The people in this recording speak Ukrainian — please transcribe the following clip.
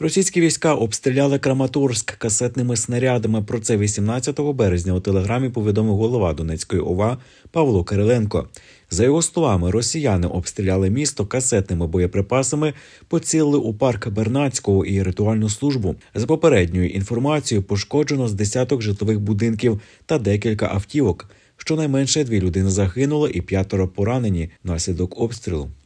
Російські війська обстріляли Краматорськ касетними снарядами. Про це 18 березня у телеграмі повідомив голова Донецької ОВА Павло Кириленко. За його словами, росіяни обстріляли місто касетними боєприпасами, поцілили у парк Бернацького і ритуальну службу. За попередньою інформацією пошкоджено з десяток житлових будинків та декілька автівок. Щонайменше дві людини загинули і п'ятеро поранені внаслідок обстрілу.